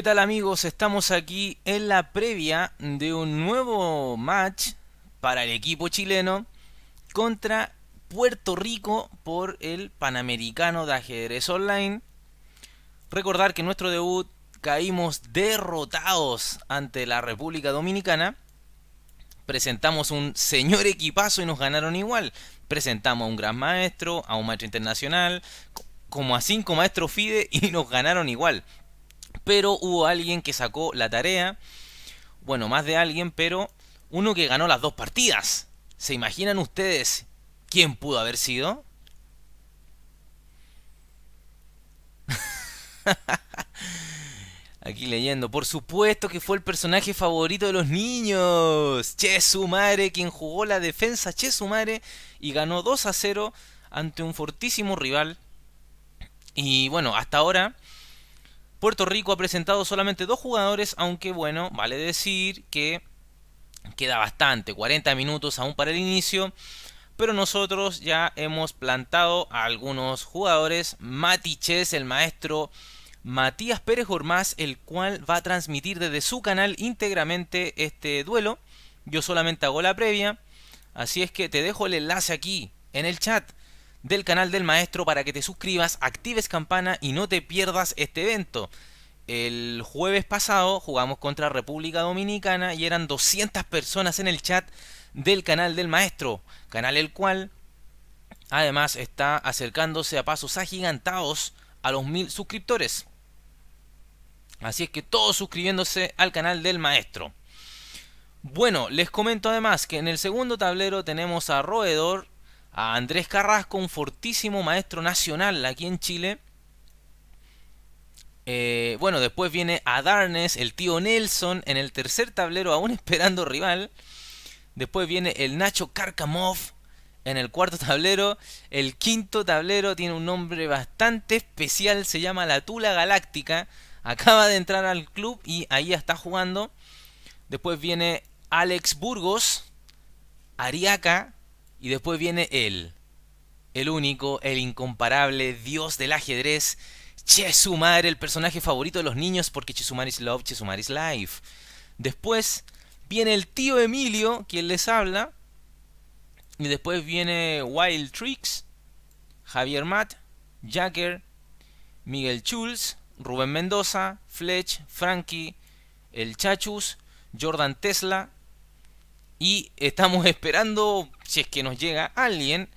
¿Qué tal amigos? Estamos aquí en la previa de un nuevo match para el equipo chileno contra Puerto Rico por el Panamericano de Ajedrez Online. Recordar que en nuestro debut caímos derrotados ante la República Dominicana. Presentamos un señor equipazo y nos ganaron igual. Presentamos a un gran maestro, a un maestro internacional, como a cinco maestros FIDE y nos ganaron igual pero hubo alguien que sacó la tarea, bueno, más de alguien, pero uno que ganó las dos partidas. ¿Se imaginan ustedes quién pudo haber sido? Aquí leyendo, por supuesto que fue el personaje favorito de los niños, Chesumare, quien jugó la defensa Chesumare y ganó 2 a 0 ante un fortísimo rival. Y bueno, hasta ahora Puerto Rico ha presentado solamente dos jugadores, aunque bueno, vale decir que queda bastante, 40 minutos aún para el inicio. Pero nosotros ya hemos plantado a algunos jugadores. Matiches, el maestro Matías Pérez Gormaz, el cual va a transmitir desde su canal íntegramente este duelo. Yo solamente hago la previa. Así es que te dejo el enlace aquí en el chat del canal del maestro para que te suscribas, actives campana y no te pierdas este evento. El jueves pasado jugamos contra República Dominicana y eran 200 personas en el chat del canal del maestro, canal el cual además está acercándose a pasos agigantados a los mil suscriptores. Así es que todos suscribiéndose al canal del maestro. Bueno, les comento además que en el segundo tablero tenemos a Roedor a Andrés Carrasco, un fortísimo maestro nacional aquí en Chile. Eh, bueno, después viene a Darnes, el tío Nelson, en el tercer tablero, aún esperando rival. Después viene el Nacho Karkamov en el cuarto tablero. El quinto tablero tiene un nombre bastante especial, se llama La Tula Galáctica. Acaba de entrar al club y ahí está jugando. Después viene Alex Burgos, Ariaca, y después viene él, el único, el incomparable dios del ajedrez, Chesumar, el personaje favorito de los niños porque Chesumar is love, Chesumar is life. Después viene el tío Emilio, quien les habla. Y después viene Wild Tricks, Javier Matt, Jagger Miguel Chulz, Rubén Mendoza, Fletch, Frankie, El Chachus, Jordan Tesla, y estamos esperando, si es que nos llega alguien.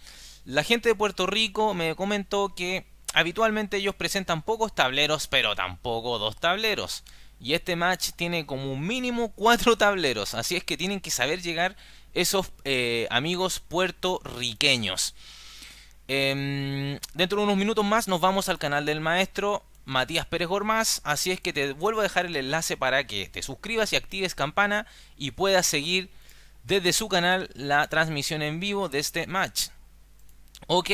La gente de Puerto Rico me comentó que habitualmente ellos presentan pocos tableros, pero tampoco dos tableros. Y este match tiene como un mínimo cuatro tableros. Así es que tienen que saber llegar esos eh, amigos puertorriqueños. Em, dentro de unos minutos más nos vamos al canal del maestro Matías Pérez Gormaz. Así es que te vuelvo a dejar el enlace para que te suscribas y actives campana y puedas seguir desde su canal la transmisión en vivo de este match. Ok,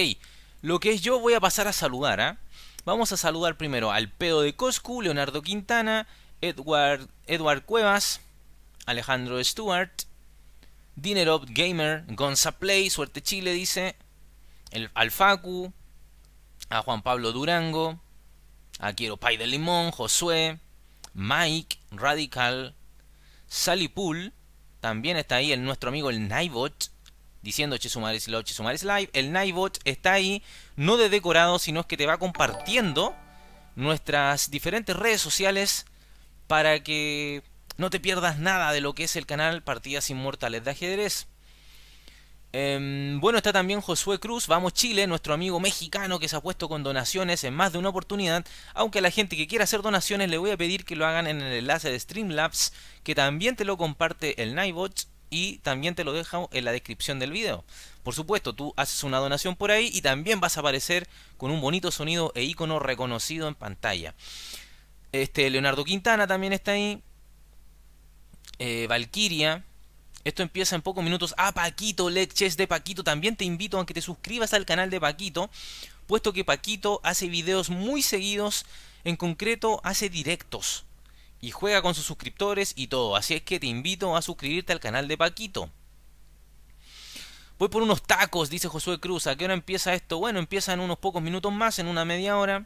lo que es yo voy a pasar a saludar. ¿ah? Vamos a saludar primero al pedo de Coscu, Leonardo Quintana, Edward, Edward Cuevas, Alejandro Stewart, Dinerop Gamer, Gonza Play, Suerte Chile dice, el, al a Juan Pablo Durango, a Quiero Pay de Limón, Josué, Mike, Radical, Sally Pool, también está ahí el, nuestro amigo el Naibot diciendo Che love, live. El Naibot está ahí, no de decorado, sino es que te va compartiendo nuestras diferentes redes sociales para que no te pierdas nada de lo que es el canal Partidas Inmortales de Ajedrez. Em, bueno, está también Josué Cruz, vamos Chile, nuestro amigo mexicano que se ha puesto con donaciones en más de una oportunidad, aunque a la gente que quiera hacer donaciones le voy a pedir que lo hagan en el enlace de Streamlabs, que también te lo comparte el Nightbot y también te lo dejo en la descripción del video. Por supuesto, tú haces una donación por ahí y también vas a aparecer con un bonito sonido e icono reconocido en pantalla. Este Leonardo Quintana también está ahí. Eh, Valkyria. Esto empieza en pocos minutos a ah, Paquito Leches de Paquito. También te invito a que te suscribas al canal de Paquito, puesto que Paquito hace videos muy seguidos, en concreto hace directos y juega con sus suscriptores y todo. Así es que te invito a suscribirte al canal de Paquito. Voy por unos tacos, dice Josué Cruz. ¿A qué hora empieza esto? Bueno, empieza en unos pocos minutos más, en una media hora.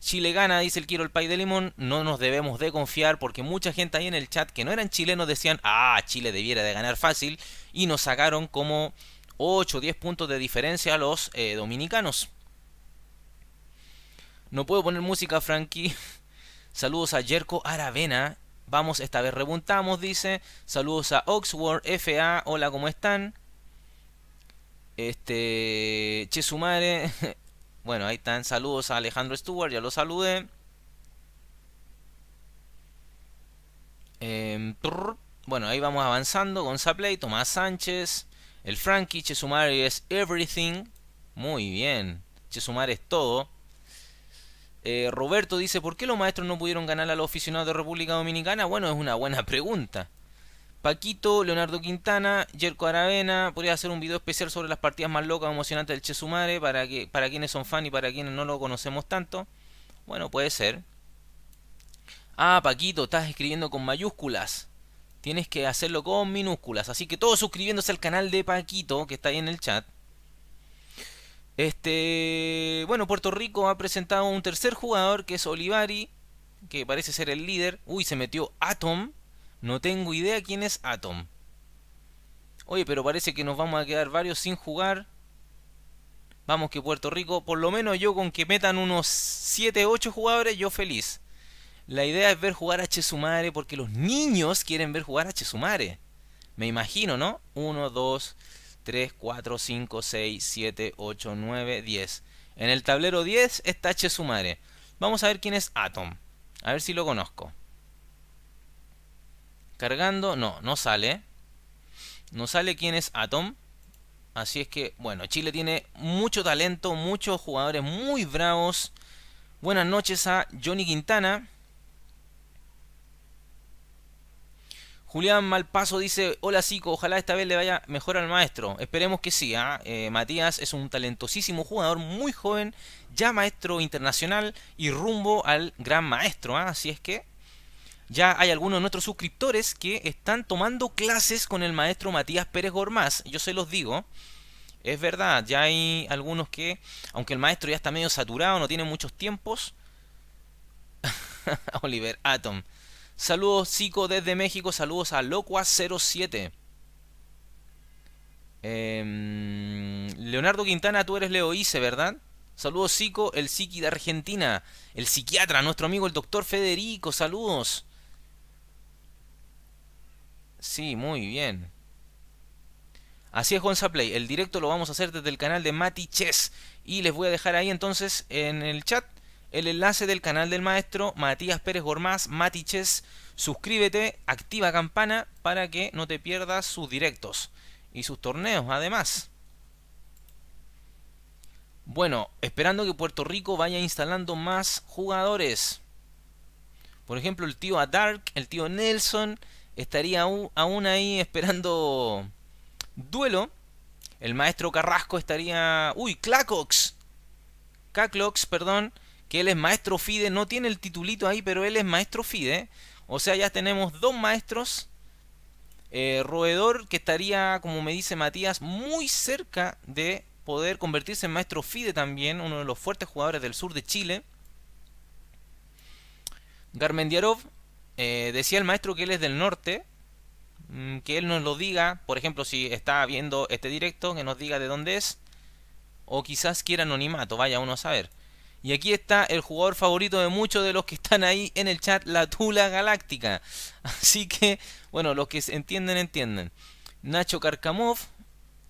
Chile gana, dice el Quiero el Pay de Limón, no nos debemos de confiar porque mucha gente ahí en el chat que no eran chilenos decían, ah, Chile debiera de ganar fácil, y nos sacaron como 8 o 10 puntos de diferencia a los eh, dominicanos. No puedo poner música, Frankie. Saludos a Jerko Aravena. Vamos, esta vez rebuntamos, dice. Saludos a Oxford, FA. Hola, ¿cómo están? Este. Chesumare. Bueno, ahí están saludos a Alejandro Stewart, ya lo saludé. Em, bueno, ahí vamos avanzando. Gonzaplay, Tomás Sánchez, el Frankie, Chesumar es everything. Muy bien, Chesumar es todo. Eh, Roberto dice, ¿por qué los maestros no pudieron ganar a los aficionados de República Dominicana? Bueno, es una buena pregunta. Paquito, Leonardo Quintana, Yerko Aravena, podría hacer un video especial sobre las partidas más locas, emocionantes del Chesumare, para, que, para quienes son fan y para quienes no lo conocemos tanto. Bueno, puede ser. Ah, Paquito, estás escribiendo con mayúsculas. Tienes que hacerlo con minúsculas. Así que todos suscribiéndose al canal de Paquito, que está ahí en el chat. Este, bueno, Puerto Rico ha presentado un tercer jugador que es Olivari, que parece ser el líder. Uy, se metió Atom. No tengo idea quién es Atom. Oye, pero parece que nos vamos a quedar varios sin jugar. Vamos que Puerto Rico, por lo menos yo con que metan unos 7, 8 jugadores, yo feliz. La idea es ver jugar a Chesumare porque los niños quieren ver jugar a Chesumare. Me imagino, ¿no? 1, 2, 3, 4, 5, 6, 7, 8, 9, 10. En el tablero 10 está Chesumare. Vamos a ver quién es Atom. A ver si lo conozco. Cargando, no, no sale. No sale quién es Atom. Así es que, bueno, Chile tiene mucho talento, muchos jugadores muy bravos. Buenas noches a Johnny Quintana. Julián Malpaso dice, hola Zico, ojalá esta vez le vaya mejor al maestro. Esperemos que sí. ¿ah? Eh, Matías es un talentosísimo jugador, muy joven, ya maestro internacional y rumbo al gran maestro. ¿ah? Así es que ya hay algunos de nuestros suscriptores que están tomando clases con el maestro Matías Pérez Gormaz. Yo se los digo. Es verdad, ya hay algunos que, aunque el maestro ya está medio saturado, no tiene muchos tiempos. Oliver Atom. Saludos, Zico, desde México. Saludos a Locua07. Em, Leonardo Quintana, tú eres Leo ¿verdad? Saludos, Zico, el psiqui de Argentina. El psiquiatra, nuestro amigo el doctor Federico. Saludos. Sí, muy bien. Así es GonzaPlay. Play, el directo lo vamos a hacer desde el canal de Mati y les voy a dejar ahí entonces en el chat el enlace del canal del maestro Matías Pérez Gormaz, Matiches. Suscríbete, activa campana para que no te pierdas sus directos y sus torneos además. Bueno, esperando que Puerto Rico vaya instalando más jugadores. Por ejemplo, el tío Adark, el tío Nelson, estaría aún ahí esperando duelo. El maestro Carrasco estaría... ¡Uy! ¡Clacox! Caclox, perdón. Que él es maestro FIDE. No tiene el titulito ahí, pero él es maestro FIDE. O sea, ya tenemos dos maestros. Eh, roedor que estaría, como me dice Matías, muy cerca de poder convertirse en maestro FIDE también. Uno de los fuertes jugadores del sur de Chile. Garmendiarov, eh, decía el maestro que él es del norte, mm, que él nos lo diga, por ejemplo, si está viendo este directo, que nos diga de dónde es, o quizás quiera anonimato, vaya uno a saber. Y aquí está el jugador favorito de muchos de los que están ahí en el chat, la Tula Galáctica. Así que, bueno, los que entienden, entienden. Nacho Karkamov,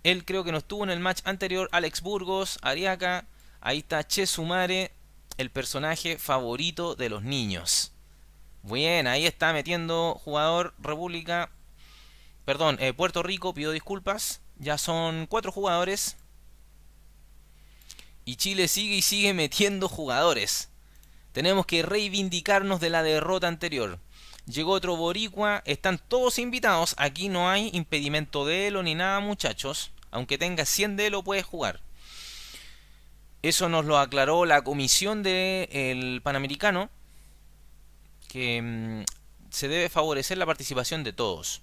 él creo que no estuvo en el match anterior, Alex Burgos, Ariaca ahí está Che Sumare, el personaje favorito de los niños. Bien, ahí está metiendo jugador República. Perdón, eh, Puerto Rico pido disculpas. Ya son cuatro jugadores. Y Chile sigue y sigue metiendo jugadores. Tenemos que reivindicarnos de la derrota anterior. Llegó otro boricua, están todos invitados. Aquí no hay impedimento de elo ni nada, muchachos. Aunque tenga 100 de elo, puedes jugar. Eso nos lo aclaró la comisión del Panamericano que mm, se debe favorecer la participación de todos.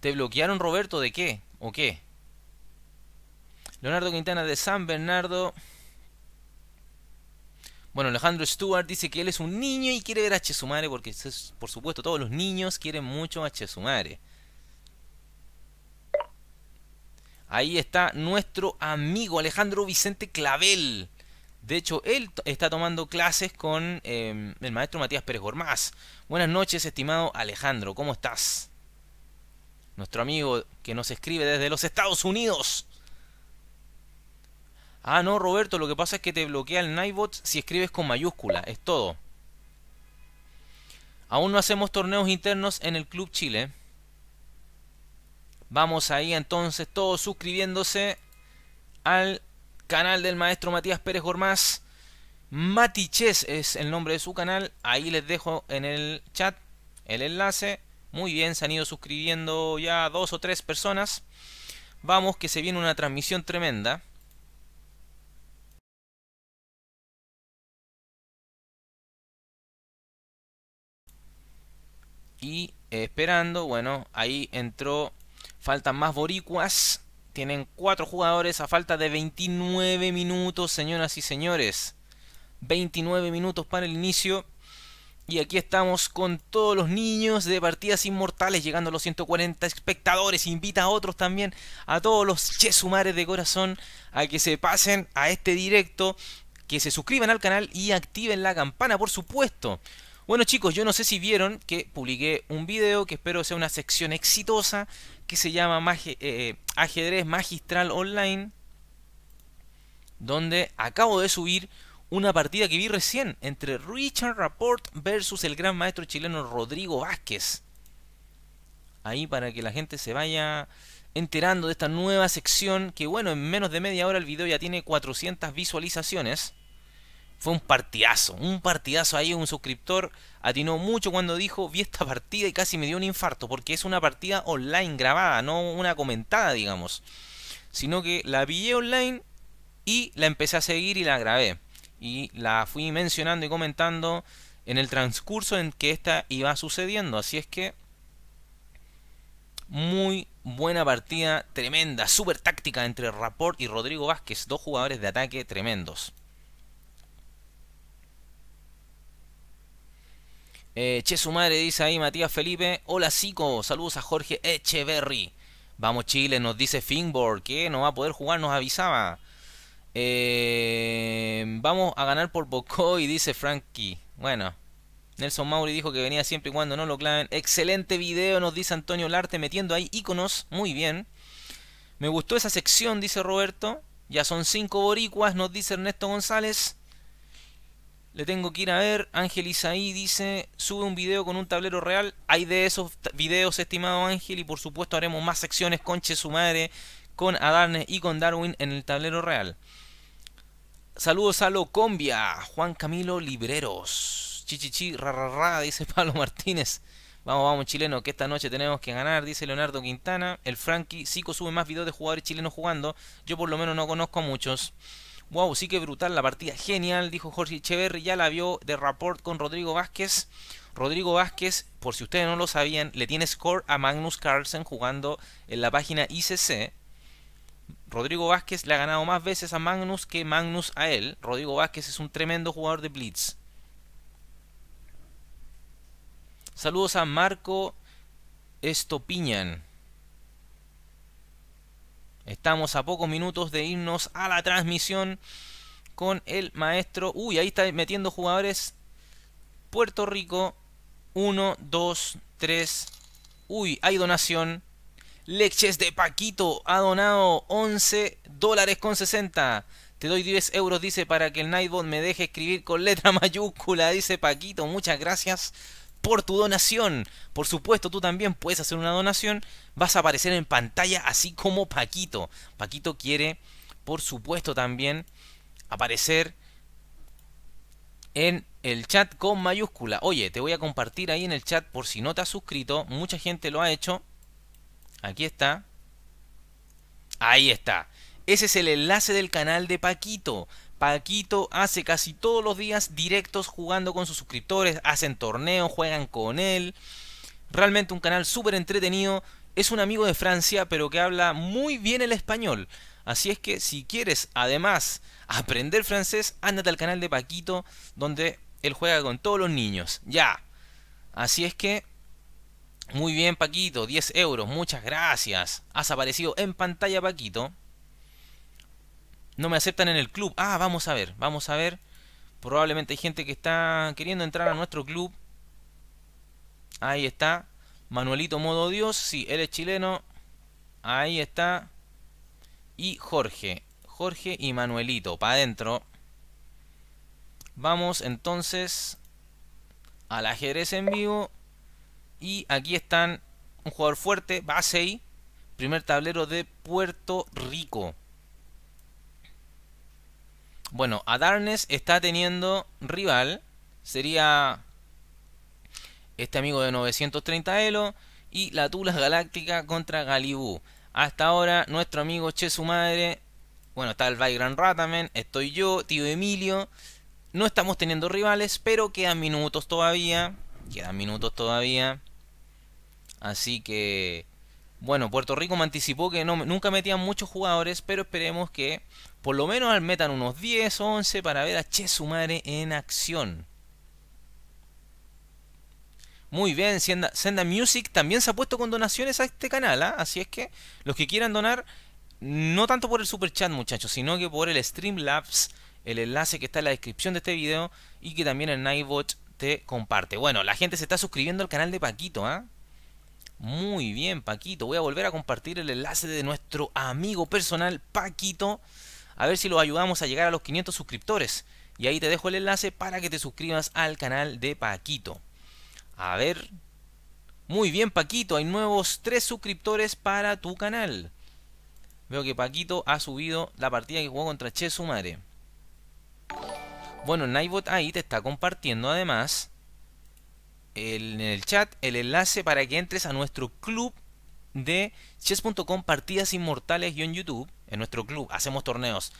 ¿Te bloquearon Roberto de qué? ¿O qué? Leonardo Quintana de San Bernardo. Bueno, Alejandro Stewart dice que él es un niño y quiere ver a Chesumare porque, por supuesto, todos los niños quieren mucho a Chesumare. Ahí está nuestro amigo Alejandro Vicente Clavel. De hecho, él está tomando clases con em, el maestro Matías Pérez Gormaz. Buenas noches, estimado Alejandro, ¿cómo estás? Nuestro amigo que nos escribe desde los Estados Unidos. Ah, no, Roberto, lo que pasa es que te bloquea el Nightbot si escribes con mayúscula, es todo. Aún no hacemos torneos internos en el Club Chile. Vamos ahí entonces todos suscribiéndose al canal del maestro Matías Pérez Gormaz. Matiches es el nombre de su canal. Ahí les dejo en el chat el enlace. Muy bien, se han ido suscribiendo ya dos o tres personas. Vamos, que se viene una transmisión tremenda. Y esperando, bueno, ahí entró. Faltan más boricuas. Tienen cuatro jugadores a falta de 29 minutos, señoras y señores. 29 minutos para el inicio. Y aquí estamos con todos los niños de partidas inmortales, llegando a los 140 espectadores. Invita a otros también, a todos los chesumares de corazón, a que se pasen a este directo, que se suscriban al canal y activen la campana, por supuesto. Bueno chicos, yo no sé si vieron que publiqué un video que espero sea una sección exitosa que se llama eh, eh, Ajedrez Magistral Online, donde acabo de subir una partida que vi recién entre Richard Rapport versus el gran maestro chileno Rodrigo Vázquez. Ahí para que la gente se vaya enterando de esta nueva sección que bueno, en menos de media hora el video ya tiene 400 visualizaciones fue un partidazo, un partidazo ahí, un suscriptor atinó mucho cuando dijo, vi esta partida y casi me dio un infarto, porque es una partida online grabada, no una comentada, digamos, sino que la pillé online y la empecé a seguir y la grabé, y la fui mencionando y comentando en el transcurso en que esta iba sucediendo, así es que muy buena partida, tremenda, súper táctica entre Rapport y Rodrigo Vázquez, dos jugadores de ataque tremendos. Eh, che, su madre, dice ahí Matías Felipe. Hola, Zico. Saludos a Jorge Echeverry. Vamos, Chile, nos dice Finborg, que no va a poder jugar, nos avisaba. Eh, vamos a ganar por y dice Frankie. Bueno, Nelson Mauri dijo que venía siempre y cuando no lo claven. Excelente video, nos dice Antonio Larte, metiendo ahí iconos. Muy bien. Me gustó esa sección, dice Roberto. Ya son cinco boricuas, nos dice Ernesto González. Le tengo que ir a ver. Ángel Isaí dice, sube un video con un tablero real. Hay de esos videos, estimado Ángel, y por supuesto haremos más secciones conche su madre con Adarnes y con Darwin en el tablero real. Saludos a lo Combia, Juan Camilo Libreros. Chichichi, rararra, dice Pablo Martínez. Vamos, vamos, chileno, que esta noche tenemos que ganar, dice Leonardo Quintana. El Frankie, Sico sube más videos de jugadores chilenos jugando. Yo por lo menos no conozco a muchos. Wow, sí que brutal la partida, genial, dijo Jorge Echeverri, ya la vio de rapport con Rodrigo Vázquez. Rodrigo Vázquez, por si ustedes no lo sabían, le tiene score a Magnus Carlsen jugando en la página ICC. Rodrigo Vázquez le ha ganado más veces a Magnus que Magnus a él. Rodrigo Vázquez es un tremendo jugador de Blitz. Saludos a Marco Estopiñan. Estamos a pocos minutos de irnos a la transmisión con el maestro. Uy, ahí está metiendo jugadores. Puerto Rico. 1, 2, 3. Uy, hay donación. Leches de Paquito ha donado 11 dólares con 60. Te doy 10 euros, dice, para que el Nightbot me deje escribir con letra mayúscula, dice Paquito. Muchas gracias por tu donación. Por supuesto, tú también puedes hacer una donación. Vas a aparecer en pantalla así como Paquito. Paquito quiere, por supuesto, también aparecer en el chat con mayúscula. Oye, te voy a compartir ahí en el chat por si no te has suscrito. Mucha gente lo ha hecho. Aquí está. Ahí está. Ese es el enlace del canal de Paquito. Paquito hace casi todos los días directos jugando con sus suscriptores, hacen torneos, juegan con él. Realmente un canal súper entretenido. Es un amigo de Francia, pero que habla muy bien el español. Así es que si quieres, además, aprender francés, ándate al canal de Paquito, donde él juega con todos los niños. Ya. Así es que muy bien, Paquito, 10 euros, muchas gracias. Has aparecido en pantalla, Paquito. No me aceptan en el club. Ah, vamos a ver, vamos a ver. Probablemente hay gente que está queriendo entrar a nuestro club. Ahí está. Manuelito Modo Dios. Sí, él es chileno. Ahí está. Y Jorge. Jorge y Manuelito. Para adentro. Vamos entonces al ajedrez en vivo. Y aquí están un jugador fuerte, Basei. Primer tablero de Puerto Rico. Bueno, Adarnes está teniendo rival. Sería este amigo de 930 Elo. Y la Tula Galáctica contra Galibú. Hasta ahora, nuestro amigo Che su madre. Bueno, está el Vigran Ratamen. Estoy yo, tío Emilio. No estamos teniendo rivales, pero quedan minutos todavía. Quedan minutos todavía. Así que bueno, Puerto Rico me anticipó que nunca metían muchos jugadores, pero esperemos que por lo menos metan unos 10 o 11 para ver a Che Sumare en acción. Muy bien, Senda, Music también se ha puesto con donaciones a este canal, ¿ah? así es que los que quieran donar, no tanto por el super chat muchachos, sino que por el Streamlabs, el enlace que está en la descripción de este video y que también el Nightbot te comparte. Bueno, la gente se está suscribiendo al canal de Paquito, ¿ah? Muy bien, Paquito. Voy a volver a compartir el enlace de nuestro amigo personal, Paquito. A ver si lo ayudamos a llegar a los 500 suscriptores. Y ahí te dejo el enlace para que te suscribas al canal de Paquito. A ver. Muy bien, Paquito. Hay nuevos 3 suscriptores para tu canal. Veo que Paquito ha subido la partida que jugó contra Che, su madre. Bueno, Naibot ahí te está compartiendo además en el chat el enlace para que entres a nuestro club de chess.com partidas inmortales y en YouTube. En nuestro club hacemos torneos.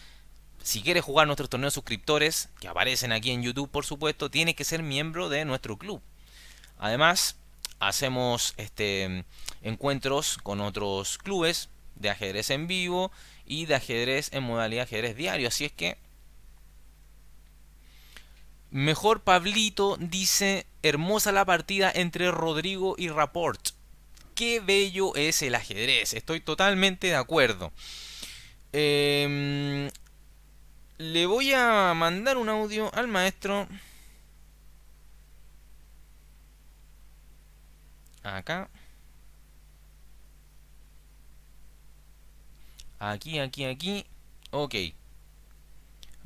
Si quieres jugar nuestros torneos suscriptores, que aparecen aquí en YouTube por supuesto, tienes que ser miembro de nuestro club. Además, hacemos este, encuentros con otros clubes de ajedrez en vivo y de ajedrez en modalidad ajedrez diario. Así es que Mejor Pablito dice, hermosa la partida entre Rodrigo y Rapport. Qué bello es el ajedrez, estoy totalmente de acuerdo. Em, le voy a mandar un audio al maestro. Acá. Aquí, aquí, aquí. Ok.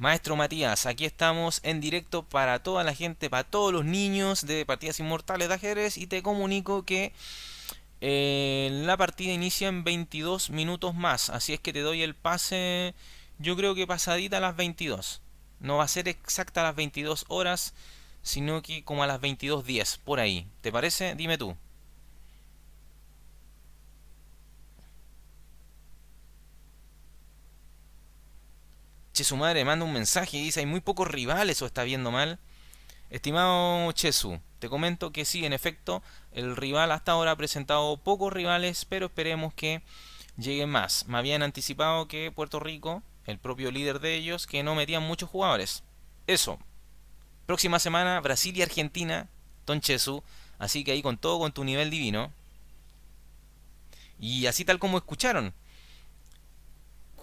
Maestro Matías, aquí estamos en directo para toda la gente, para todos los niños de partidas inmortales de ajedrez y te comunico que eh, la partida inicia en 22 minutos más, así es que te doy el pase, yo creo que pasadita a las 22. No va a ser exacta a las 22 horas, sino que como a las 22.10, por ahí. ¿Te parece? Dime tú. Este, su madre manda un mensaje y dice, hay muy pocos rivales o está viendo mal. Estimado Chesu, te comento que sí, en efecto, el rival hasta ahora ha presentado pocos rivales, pero esperemos que lleguen más. Me habían anticipado que Puerto Rico, el propio líder de ellos, que no metían muchos jugadores. Eso. Próxima semana, Brasil y Argentina, Ton Chesu. Así que ahí con todo, con tu nivel divino. Y así tal como escucharon,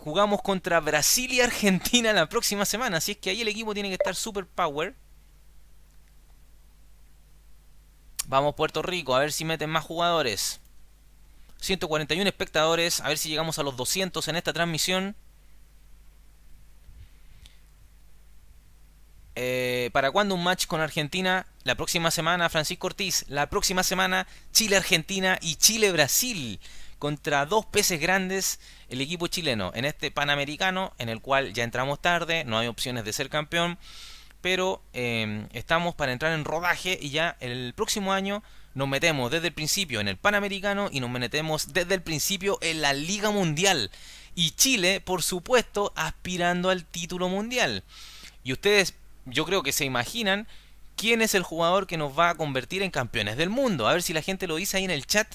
jugamos contra Brasil y Argentina la próxima semana. Así es que ahí el equipo tiene que estar super power. Vamos Puerto Rico, a ver si meten más jugadores. 141 espectadores, a ver si llegamos a los 200 en esta transmisión. Eh, ¿Para cuándo un match con Argentina? La próxima semana Francisco Ortiz, la próxima semana Chile-Argentina y Chile-Brasil contra dos peces grandes el equipo chileno en este Panamericano en el cual ya entramos tarde, no hay opciones de ser campeón, pero em, estamos para entrar en rodaje y ya el próximo año nos metemos desde el principio en el Panamericano y nos metemos desde el principio en la Liga Mundial. Y Chile, por supuesto, aspirando al título mundial. Y ustedes, yo creo que se imaginan quién es el jugador que nos va a convertir en campeones del mundo. A ver si la gente lo dice ahí en el chat.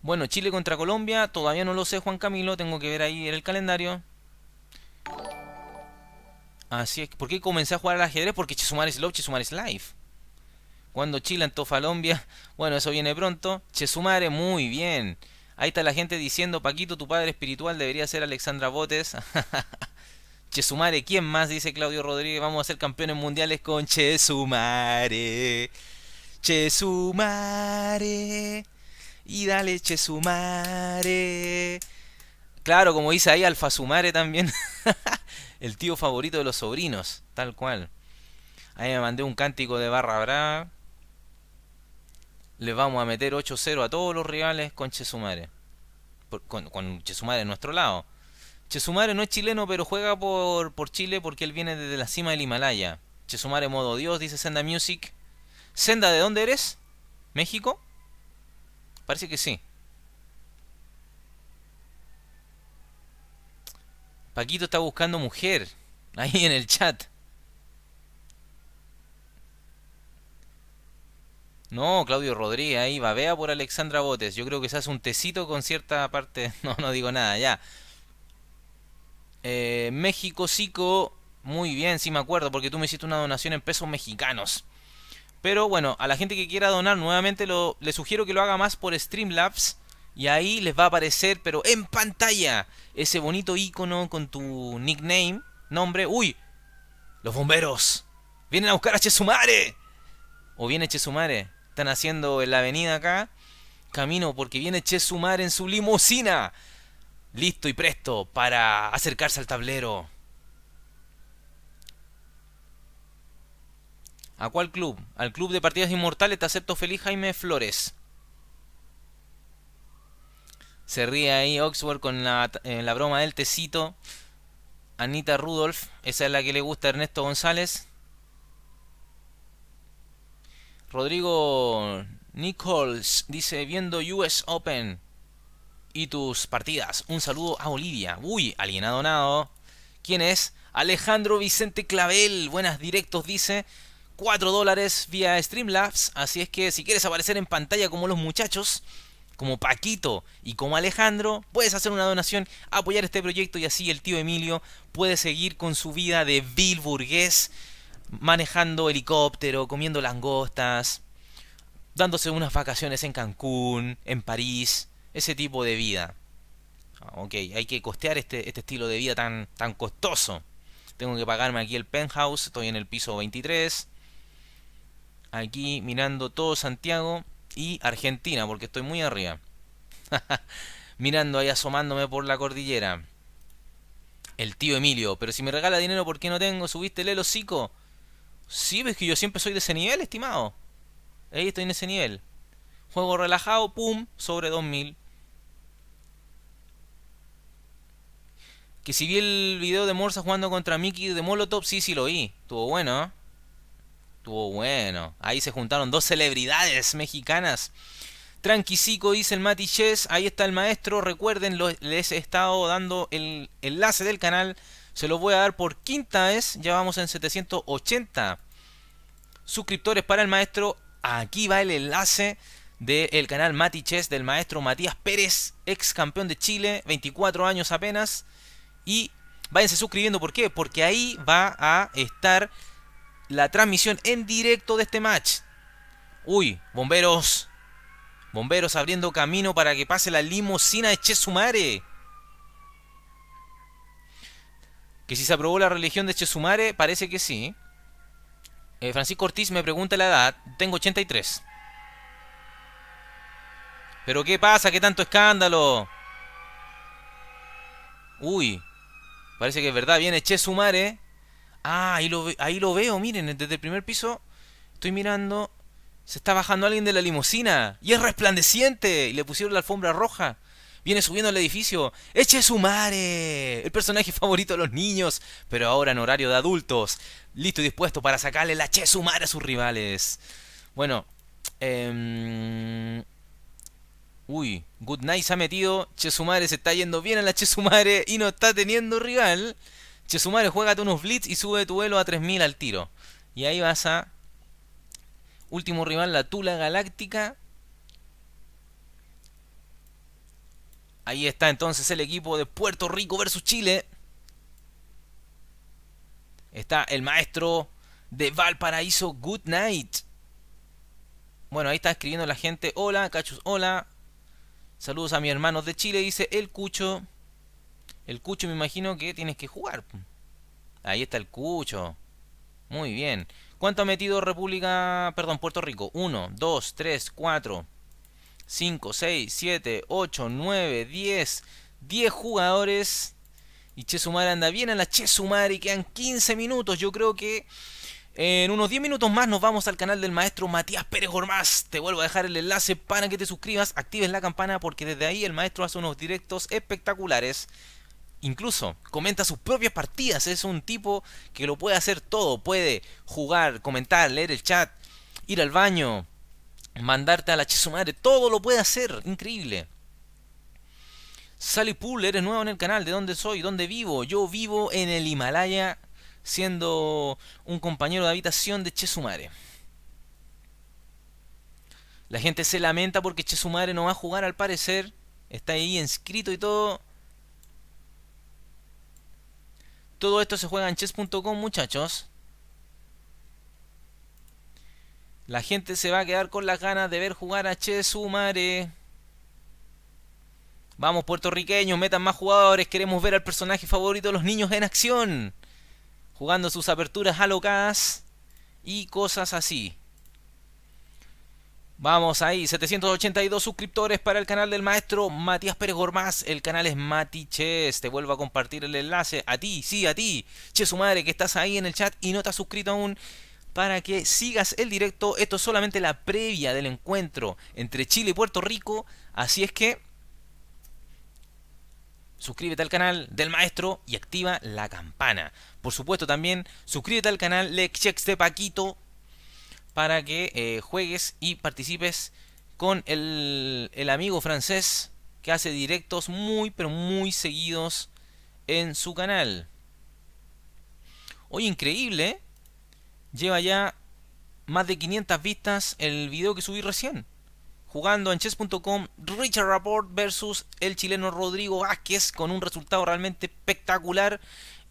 Bueno, Chile contra Colombia, todavía no lo sé Juan Camilo, tengo que ver ahí en el calendario. Así es, ¿por qué comencé a jugar al ajedrez? Porque Chesumar es love, Chesumar es life. Cuando Chile, Colombia, bueno, eso viene pronto. Chesumare, muy bien. Ahí está la gente diciendo, Paquito, tu padre espiritual debería ser Alexandra Botes. Chesumare, ¿quién más? Dice Claudio Rodríguez, vamos a ser campeones mundiales con Chesumare. Chesumare. Y dale Chesumare. Claro, como dice ahí Alfa Sumare también. el tío favorito de los sobrinos, tal cual. Ahí me mandé un cántico de barra brava. Les vamos a meter 8-0 a todos los rivales con Chesumare. con, con Chesumare en nuestro lado. Chesumare no es chileno, pero juega por, por Chile porque él viene desde la cima del Himalaya. Chesumare modo Dios, dice Senda Music. Senda, ¿de dónde eres? ¿México? Parece que sí. Paquito está buscando mujer. Ahí en el chat. No, Claudio Rodríguez ahí babea por Alexandra Botes. Yo creo que se hace un tecito con cierta parte. No, no digo nada, ya. Eh, México, Sico, muy bien, si me acuerdo, porque tú me hiciste una donación en pesos mexicanos. Pero bueno, a la gente que quiera donar nuevamente, lo, le sugiero que lo haga más por Streamlabs. Y ahí les va a aparecer, pero en pantalla, ese bonito icono con tu nickname, nombre. ¡Uy! ¡Los bomberos! ¡Vienen a buscar a Chesumare! O viene Chesumare. Están haciendo en la avenida acá. Camino, porque viene Chesumare en su limusina listo y presto para acercarse al tablero. ¿A cuál club? Al club de partidas inmortales te acepto feliz Jaime Flores. Se ríe ahí Oxford con la, eh, la broma del tecito. Anita Rudolph, esa es la que le gusta Ernesto González. Rodrigo Nichols dice viendo US Open y tus partidas. Un saludo a Olivia... Uy, alguien ha donado. ¿Quién es? Alejandro Vicente Clavel. Buenas directos, dice. 4 dólares vía Streamlabs. Así es que si quieres aparecer en pantalla como los muchachos, como Paquito y como Alejandro, puedes hacer una donación, apoyar este proyecto y así el tío Emilio puede seguir con su vida de vil burgués, manejando helicóptero, comiendo langostas, dándose unas vacaciones en Cancún, en París, ese tipo de vida. Ah, ok, hay que costear este, este, estilo de vida tan, tan costoso. Tengo que pagarme aquí el penthouse, estoy en el piso 23. Aquí mirando todo Santiago y Argentina, porque estoy muy arriba. mirando ahí asomándome por la cordillera. El tío Emilio, pero si me regala dinero, ¿por qué no tengo? ¿Subiste el hocico? Sí, ves que yo siempre soy de ese nivel, estimado. Ahí estoy en ese nivel. Juego relajado, pum, sobre 2000. Que si vi el video de Morsa jugando contra Mickey de Molotov, sí, sí lo vi. Estuvo bueno, ¿eh? Estuvo bueno. Ahí se juntaron dos celebridades mexicanas. Tranquisico, dice el Mati Ahí está el maestro. Recuerden, les he estado dando el enlace del canal. Se lo voy a dar por quinta vez. Ya vamos en 780 suscriptores para el maestro. Aquí va el enlace del canal Mati del maestro Matías Pérez, ex campeón de Chile, 24 años apenas. Y váyanse suscribiendo, ¿por qué? Porque ahí va a estar la transmisión en directo de este match. Uy, bomberos. Bomberos abriendo camino para que pase la limusina de Chesumare. Que si se aprobó la religión de Chesumare, parece que sí. Eh, Francisco Ortiz me pregunta la edad. Tengo 83. ¿Pero qué pasa? ¿Qué tanto escándalo? Uy, Parece que es verdad, viene Che Ah, ahí lo, veo, miren, desde el primer piso. Estoy mirando. Se está bajando alguien de la limusina. Y es resplandeciente. Y le pusieron la alfombra roja. Viene subiendo al edificio. ¡Eche su El personaje favorito de los niños, pero ahora en horario de adultos. Listo y dispuesto para sacarle la che a sus rivales. Bueno, eh... Uy, Good Night se ha metido. Chesumare se está yendo bien a la Chesumare y no está teniendo rival. Chesumare, juégate unos blitz y sube tu vuelo a 3000 al tiro. Y ahí vas a. Último rival, la Tula Galáctica. Ahí está entonces el equipo de Puerto Rico versus Chile. Está el maestro de Valparaíso, Good Night. Bueno, ahí está escribiendo la gente. Hola, Cachus, hola. Saludos a mi hermano de Chile, dice el Cucho. El Cucho me imagino que tienes que jugar. Ahí está el Cucho. Muy bien. ¿Cuánto ha metido República, perdón, Puerto Rico? 1, 2, 3, 4, 5, 6, 7, 8, 9, 10. 10 jugadores. Y Chesumar anda bien a la Chesumar y quedan 15 minutos. Yo creo que en unos 10 minutos más nos vamos al canal del maestro Matías Pérez Gormaz. Te vuelvo a dejar el enlace para que te suscribas, actives la campana porque desde ahí el maestro hace unos directos espectaculares. Incluso comenta sus propias partidas. Es un tipo que lo puede hacer todo. Puede jugar, comentar, leer el chat, ir al baño, mandarte a la madre. Todo lo puede hacer. Increíble. Sally Pool, eres nuevo en el canal. ¿De dónde soy? ¿Dónde vivo? Yo vivo en el Himalaya siendo un compañero de habitación de Chesumare. La gente se lamenta porque Chesumare no va a jugar al parecer. Está ahí inscrito y todo. Todo esto se juega en chess.com muchachos. La gente se va a quedar con las ganas de ver jugar a Chesumare. Vamos puertorriqueños, metan más jugadores. Queremos ver al personaje favorito de los niños en acción jugando sus aperturas alocadas y cosas así. Vamos ahí, 782 suscriptores para el canal del maestro Matías Pérez Gormaz. El canal es Mati Te vuelvo a compartir el enlace a ti, sí, a ti. Che, su madre, que estás ahí en el chat y no te has suscrito aún. Para que sigas el directo, esto es solamente la previa del encuentro entre Chile y Puerto Rico. Así es que suscríbete al canal del maestro y activa la campana. Por supuesto también suscríbete al canal Checks de Paquito para que eh, juegues y participes con el, el amigo francés que hace directos muy pero muy seguidos en su canal. Hoy increíble, ¿eh? lleva ya más de 500 vistas el video que subí recién jugando en chess.com Richard Rapport versus el chileno Rodrigo Vázquez con un resultado realmente espectacular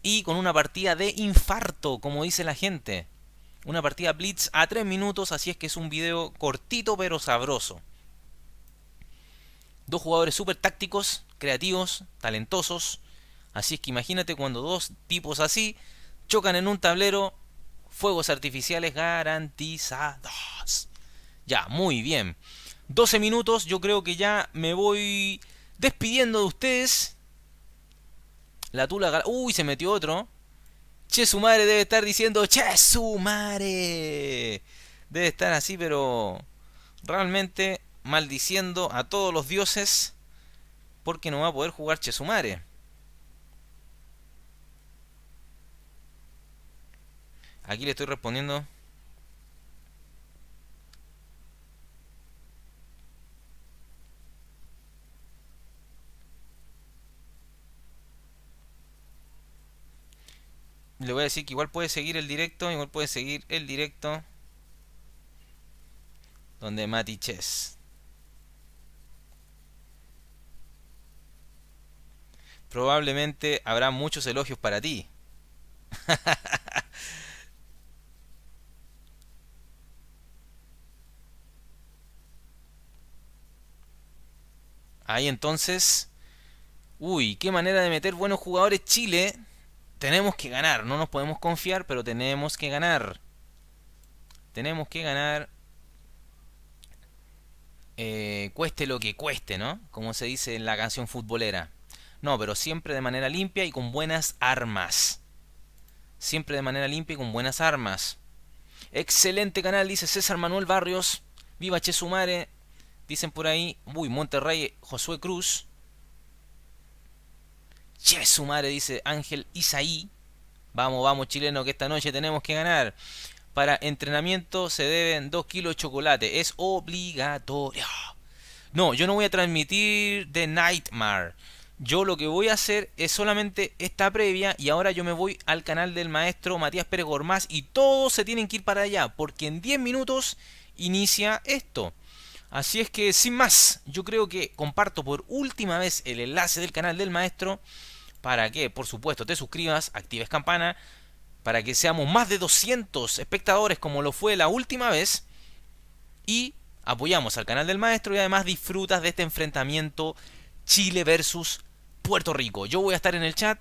y con una partida de infarto, como dice la gente. Una partida blitz a 3 minutos, así es que es un video cortito pero sabroso. Dos jugadores súper tácticos, creativos, talentosos. Así es que imagínate cuando dos tipos así chocan en un tablero, fuegos artificiales garantizados. Ya, muy bien. 12 minutos, yo creo que ya me voy despidiendo de ustedes. La tula... Uy, se metió otro. Che, debe estar diciendo, ¡Chesumare! Debe estar así, pero realmente maldiciendo a todos los dioses porque no va a poder jugar Chesumare. Aquí le estoy respondiendo le voy a decir que igual puede seguir el directo, igual puede seguir el directo donde Mati Chess. Probablemente habrá muchos elogios para ti. Ahí entonces... Uy, qué manera de meter buenos jugadores Chile tenemos que ganar. No nos podemos confiar, pero tenemos que ganar. Tenemos que ganar. Eh, cueste lo que cueste, ¿no? Como se dice en la canción futbolera. No, pero siempre de manera limpia y con buenas armas. Siempre de manera limpia y con buenas armas. Excelente canal, dice César Manuel Barrios. Viva Chesumare. Dicen por ahí. Uy, Monterrey, Josué Cruz. Lleve su madre, dice Ángel Isaí. Vamos, vamos, chileno, que esta noche tenemos que ganar. Para entrenamiento se deben 2 kilos de chocolate. Es obligatorio. No, yo no voy a transmitir The Nightmare. Yo lo que voy a hacer es solamente esta previa y ahora yo me voy al canal del maestro Matías Pérez Gormaz y todos se tienen que ir para allá porque en 10 minutos inicia esto. Así es que sin más, yo creo que comparto por última vez el enlace del canal del maestro para que, por supuesto, te suscribas, actives campana, para que seamos más de 200 espectadores como lo fue la última vez. Y apoyamos al canal del maestro y además disfrutas de este enfrentamiento Chile versus Puerto Rico. Yo voy a estar en el chat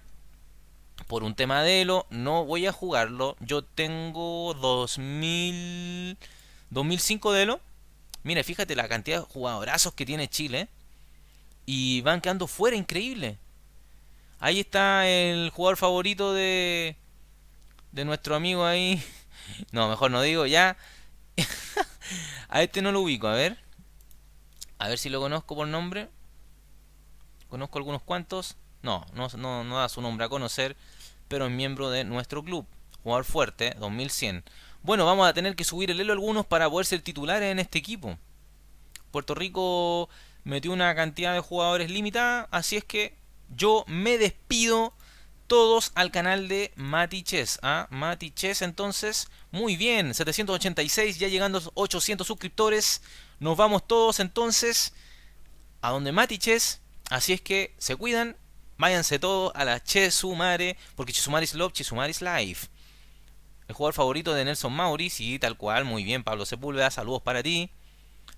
por un tema de Elo, no voy a jugarlo. Yo tengo 2000, 2005 de Elo. Mira, fíjate la cantidad de jugadorazos que tiene Chile. ¿eh? Y van quedando fuera, increíble. Ahí está el jugador favorito de, de nuestro amigo ahí. No, mejor no digo, ya. a este no lo ubico, a ver. A ver si lo conozco por nombre. Conozco algunos cuantos. No, no, no, da su nombre a conocer, pero es miembro de nuestro club. Jugador fuerte, 2100. Bueno, vamos a tener que subir el elo algunos para poder ser titulares en este equipo. Puerto Rico metió una cantidad de jugadores limitada, así es que yo me despido todos al canal de Matiches. ¿ah? Matiches, entonces, muy bien, 786, ya llegando 800 suscriptores. Nos vamos todos entonces a donde Matiches. Así es que se cuidan, váyanse todos a la Chesumare, porque Chesumare es love, Chesumare es life. El jugador favorito de Nelson Mauri, y tal cual, muy bien, Pablo Sepúlveda, saludos para ti.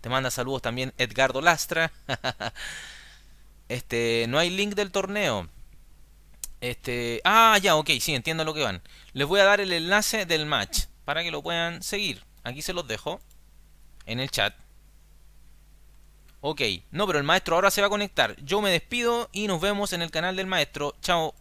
Te manda saludos también Edgardo Lastra. Este, no hay link del torneo. Este, ah, ya, ok, sí, entiendo lo que van. Les voy a dar el enlace del match para que lo puedan seguir. Aquí se los dejo en el chat. Ok, no, pero el maestro ahora se va a conectar. Yo me despido y nos vemos en el canal del maestro. Chao.